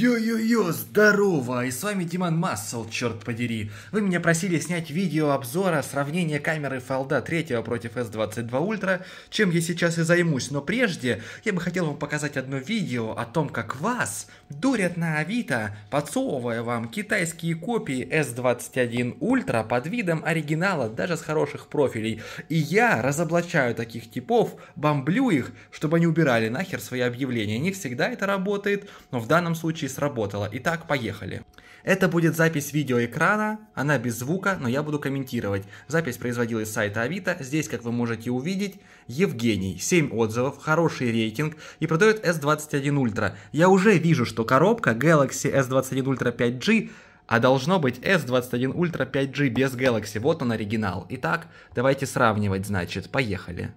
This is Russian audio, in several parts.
Йо-йо-йо, здорово! И с вами Диман Массел, черт подери. Вы меня просили снять видео обзора сравнения камеры Фалда 3 против S22 Ultra, чем я сейчас и займусь. Но прежде я бы хотел вам показать одно видео о том, как вас дурят на Авито, подсовывая вам китайские копии S21 Ultra под видом оригинала, даже с хороших профилей. И я разоблачаю таких типов, бомблю их, чтобы они убирали нахер свои объявления. Не всегда это работает, но в данном случае сработало. Итак, поехали. Это будет запись видеоэкрана, она без звука, но я буду комментировать. Запись производилась с сайта Авито, здесь, как вы можете увидеть, Евгений, 7 отзывов, хороший рейтинг и продает S21 Ultra. Я уже вижу, что коробка Galaxy S21 Ultra 5G а должно быть S21 Ultra 5G без Galaxy. Вот он оригинал. Итак, давайте сравнивать, значит, поехали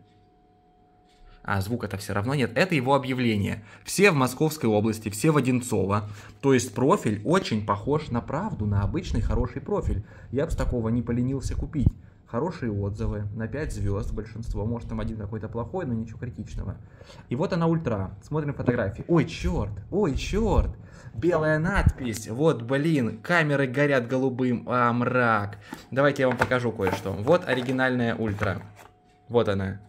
а звука-то все равно нет, это его объявление. Все в Московской области, все в Одинцово. То есть профиль очень похож на правду, на обычный хороший профиль. Я бы с такого не поленился купить. Хорошие отзывы, на 5 звезд большинство, может там один какой-то плохой, но ничего критичного. И вот она ультра, смотрим фотографии. Ой, черт, ой, черт, белая надпись, вот блин, камеры горят голубым, а мрак. Давайте я вам покажу кое-что. Вот оригинальная ультра, вот она.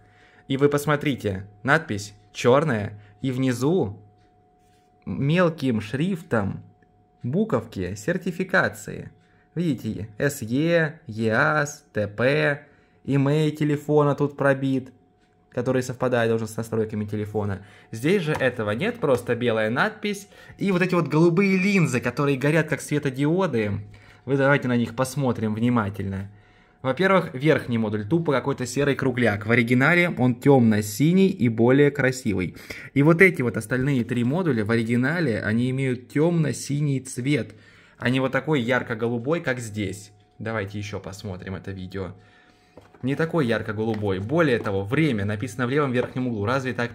И вы посмотрите, надпись черная, и внизу мелким шрифтом буковки сертификации. Видите, СЕ, ЕАС, ТП, имей телефона тут пробит, который совпадает уже с настройками телефона. Здесь же этого нет, просто белая надпись. И вот эти вот голубые линзы, которые горят как светодиоды. Вы давайте на них посмотрим внимательно. Во-первых, верхний модуль тупо какой-то серый кругляк. В оригинале он темно-синий и более красивый. И вот эти вот остальные три модуля в оригинале, они имеют темно-синий цвет, Они вот такой ярко-голубой, как здесь. Давайте еще посмотрим это видео. Не такой ярко-голубой. Более того, время написано в левом верхнем углу. Разве так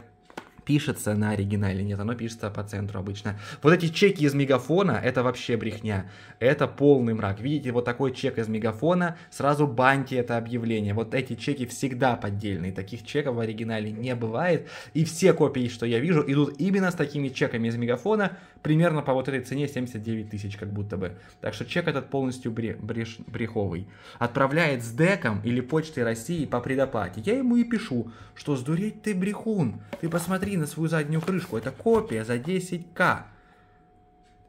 пишется на оригинале, нет, оно пишется по центру обычно. Вот эти чеки из мегафона, это вообще брехня, это полный мрак. Видите, вот такой чек из мегафона, сразу баньте это объявление. Вот эти чеки всегда поддельные, таких чеков в оригинале не бывает. И все копии, что я вижу, идут именно с такими чеками из мегафона, примерно по вот этой цене 79 тысяч как будто бы. Так что чек этот полностью бре бреш бреховый. Отправляет с деком или почтой России по предоплате. Я ему и пишу, что сдуреть ты брехун, ты посмотри на свою заднюю крышку. Это копия за 10к.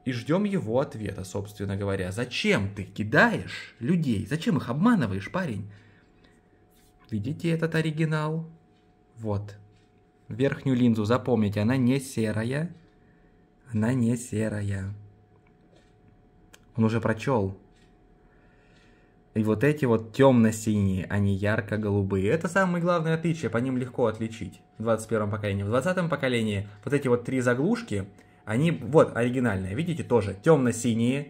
И ждем его ответа, собственно говоря. Зачем ты кидаешь людей? Зачем их обманываешь, парень? Видите этот оригинал? Вот. Верхнюю линзу запомните, она не серая. Она не серая. Он уже прочел. И вот эти вот темно-синие, а не ярко-голубые. Это самое главное отличие, по ним легко отличить в 21-м поколении. В 20-м поколении вот эти вот три заглушки, они, вот, оригинальные, видите, тоже темно-синие,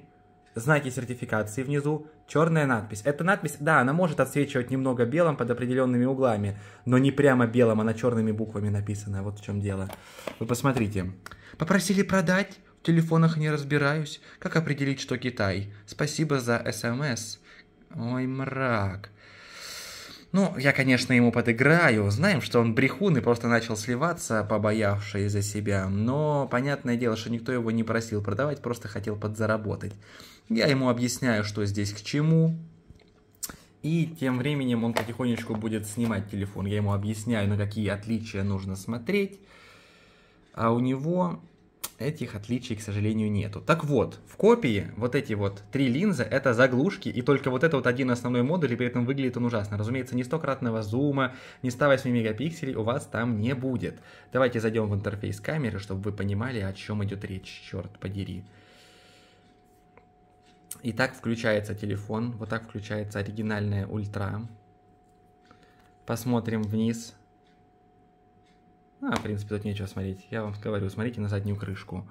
знаки сертификации внизу, черная надпись. Эта надпись, да, она может отсвечивать немного белым под определенными углами, но не прямо белым, она а черными буквами написана, вот в чем дело. Вы посмотрите. Попросили продать, в телефонах не разбираюсь, как определить, что Китай. Спасибо за СМС. Ой, мрак. Ну, я, конечно, ему подыграю. Знаем, что он брехун и просто начал сливаться, побоявшись за себя. Но понятное дело, что никто его не просил продавать, просто хотел подзаработать. Я ему объясняю, что здесь к чему. И тем временем он потихонечку будет снимать телефон. Я ему объясняю, на какие отличия нужно смотреть. А у него этих отличий, к сожалению, нету. Так вот, в копии вот эти вот три линзы — это заглушки, и только вот это вот один основной модуль, и при этом выглядит он ужасно. Разумеется, ни стократного зума, ни 108 мегапикселей у вас там не будет. Давайте зайдем в интерфейс камеры, чтобы вы понимали, о чем идет речь, черт подери. И так включается телефон, вот так включается оригинальная ультра. Посмотрим вниз — а, в принципе, тут нечего смотреть. Я вам говорю, смотрите на заднюю крышку.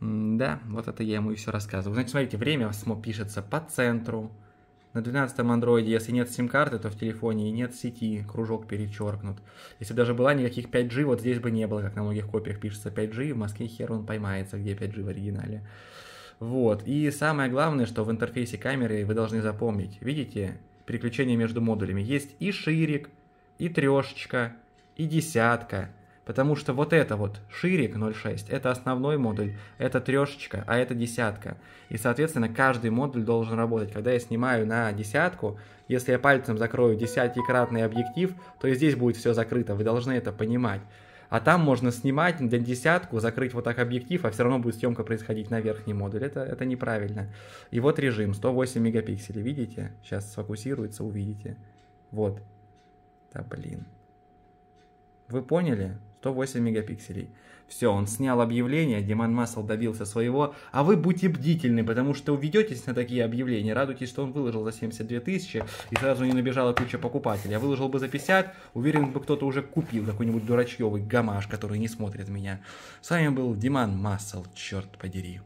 да, вот это я ему и все рассказываю. Значит, смотрите, время пишется по центру. На 12-м андроиде, если нет сим-карты, то в телефоне и нет сети, кружок перечеркнут. Если даже была никаких 5G, вот здесь бы не было, как на многих копиях пишется 5G, в Москве хер он поймается, где 5G в оригинале. Вот, и самое главное, что в интерфейсе камеры вы должны запомнить, видите, переключение между модулями. Есть и ширик, и трешечка, и десятка, потому что вот это вот, ширик 0.6, это основной модуль, это трешечка, а это десятка. И, соответственно, каждый модуль должен работать. Когда я снимаю на десятку, если я пальцем закрою десятикратный объектив, то и здесь будет все закрыто, вы должны это понимать. А там можно снимать на десятку, закрыть вот так объектив, а все равно будет съемка происходить на верхний модуль. Это, это неправильно. И вот режим 108 мегапикселей, видите? Сейчас сфокусируется, увидите. Вот, да блин. Вы поняли? 108 мегапикселей. Все, он снял объявление, Диман Масл добился своего. А вы будьте бдительны, потому что уведетесь на такие объявления. Радуйтесь, что он выложил за 72 тысячи и сразу не набежала куча покупателей. Я а выложил бы за 50, уверен бы кто-то уже купил какой-нибудь дурачьевый гамаш, который не смотрит меня. С вами был Диман Масл, черт подери.